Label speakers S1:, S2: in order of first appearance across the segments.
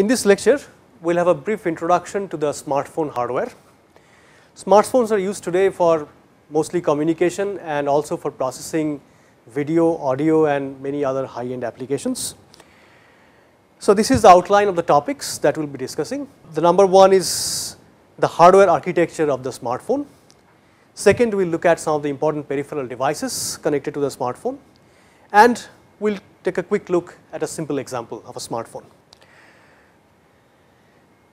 S1: In this lecture, we will have a brief introduction to the smartphone hardware. Smartphones are used today for mostly communication and also for processing video, audio and many other high end applications. So, this is the outline of the topics that we will be discussing. The number one is the hardware architecture of the smartphone. Second, we will look at some of the important peripheral devices connected to the smartphone and we will take a quick look at a simple example of a smartphone.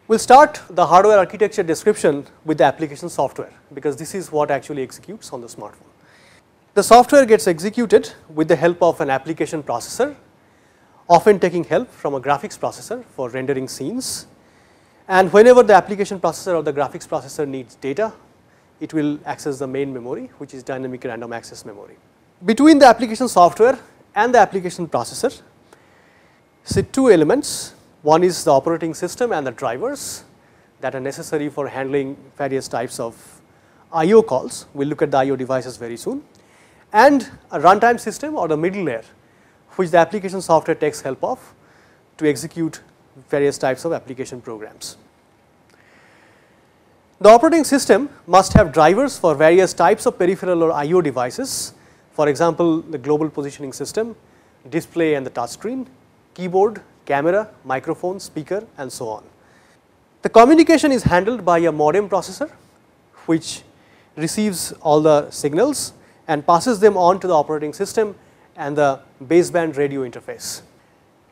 S1: We'll start the hardware architecture description with the application software because this is what actually executes on the smartphone. The software gets executed with the help of an application processor, often taking help from a graphics processor for rendering scenes. And whenever the application processor or the graphics processor needs data, it will access the main memory which is dynamic random access memory. Between the application software and the application processor sit two elements one is the operating system and the drivers that are necessary for handling various types of I.O. calls. We will look at the I.O. devices very soon. And a runtime system or the middle layer, which the application software takes help of to execute various types of application programs. The operating system must have drivers for various types of peripheral or I.O. devices. For example, the global positioning system, display and the touch screen, keyboard camera, microphone, speaker and so on. The communication is handled by a modem processor which receives all the signals and passes them on to the operating system and the baseband radio interface.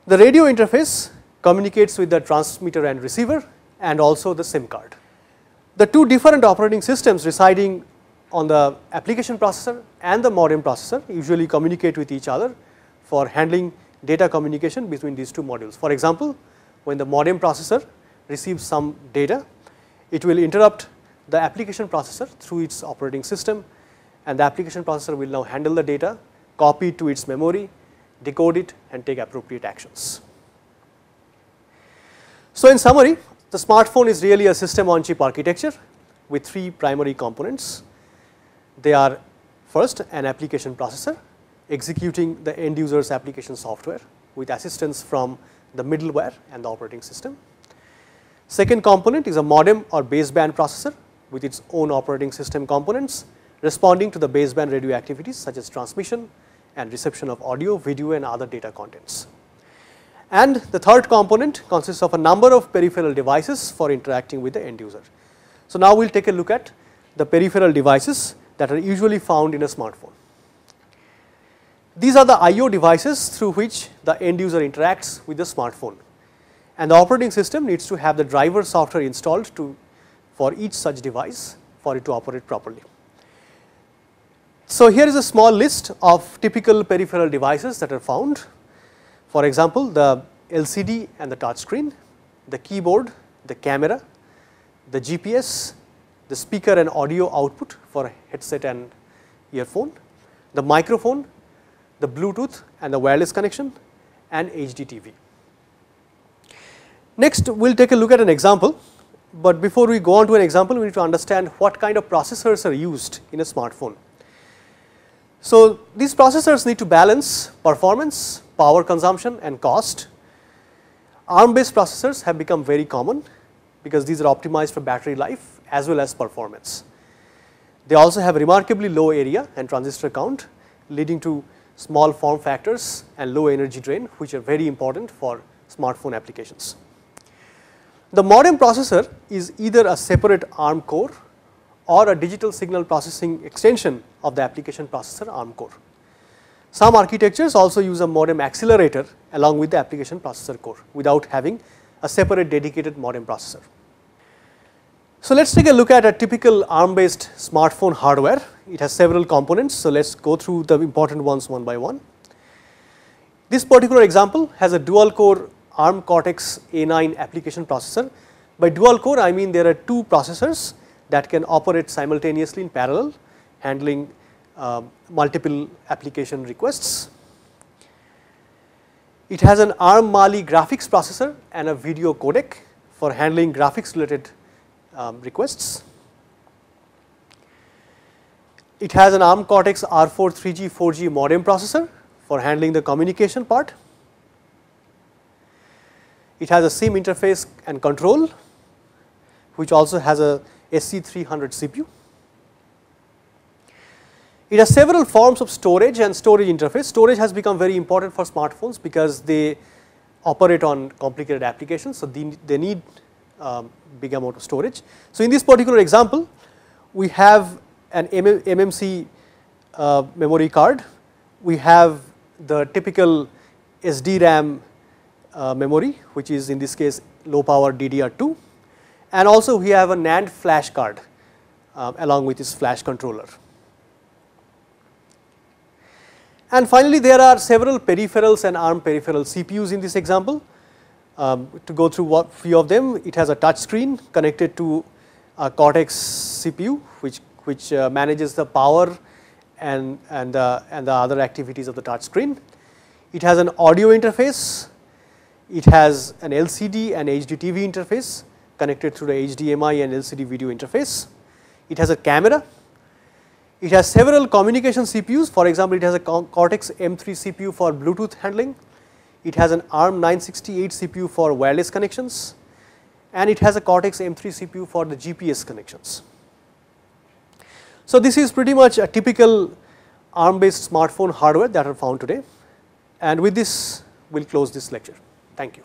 S1: The radio interface communicates with the transmitter and receiver and also the SIM card. The two different operating systems residing on the application processor and the modem processor usually communicate with each other for handling data communication between these two modules. For example, when the modem processor receives some data, it will interrupt the application processor through its operating system and the application processor will now handle the data, copy it to its memory, decode it and take appropriate actions. So, in summary, the smartphone is really a system on chip architecture with three primary components. They are first an application processor executing the end user's application software with assistance from the middleware and the operating system. Second component is a modem or baseband processor with its own operating system components responding to the baseband radio activities such as transmission and reception of audio, video and other data contents. And the third component consists of a number of peripheral devices for interacting with the end user. So, now we will take a look at the peripheral devices that are usually found in a smartphone. These are the I.O. devices through which the end user interacts with the smartphone and the operating system needs to have the driver software installed to for each such device for it to operate properly. So, here is a small list of typical peripheral devices that are found. For example, the LCD and the touch screen, the keyboard, the camera, the GPS, the speaker and audio output for headset and earphone, the microphone, the Bluetooth and the wireless connection and HDTV. Next we will take a look at an example, but before we go on to an example we need to understand what kind of processors are used in a smartphone. So, these processors need to balance performance, power consumption and cost. ARM based processors have become very common because these are optimized for battery life as well as performance. They also have remarkably low area and transistor count leading to small form factors and low energy drain which are very important for smartphone applications. The modem processor is either a separate ARM core or a digital signal processing extension of the application processor ARM core. Some architectures also use a modem accelerator along with the application processor core without having a separate dedicated modem processor. So let's take a look at a typical ARM-based smartphone hardware. It has several components, so let's go through the important ones one by one. This particular example has a dual-core ARM Cortex-A9 application processor. By dual-core, I mean there are two processors that can operate simultaneously in parallel, handling uh, multiple application requests. It has an ARM Mali graphics processor and a video codec for handling graphics related um, requests. It has an ARM Cortex R4 3G 4G modem processor for handling the communication part. It has a SIM interface and control which also has a SC300 CPU. It has several forms of storage and storage interface. Storage has become very important for smartphones because they operate on complicated applications. So, they, they need um, big amount of storage. So, in this particular example, we have an MMC uh, memory card, we have the typical SDRAM uh, memory which is in this case low power DDR2 and also we have a NAND flash card uh, along with its flash controller. And finally, there are several peripherals and ARM peripheral CPUs in this example. Um, to go through a few of them, it has a touch screen connected to a Cortex CPU, which which uh, manages the power and and uh, and the other activities of the touch screen. It has an audio interface. It has an LCD and HDTV interface connected through the HDMI and LCD video interface. It has a camera. It has several communication CPUs. For example, it has a Cortex M3 CPU for Bluetooth handling it has an ARM 968 CPU for wireless connections and it has a Cortex M3 CPU for the GPS connections. So, this is pretty much a typical ARM based smartphone hardware that are found today and with this we will close this lecture. Thank you.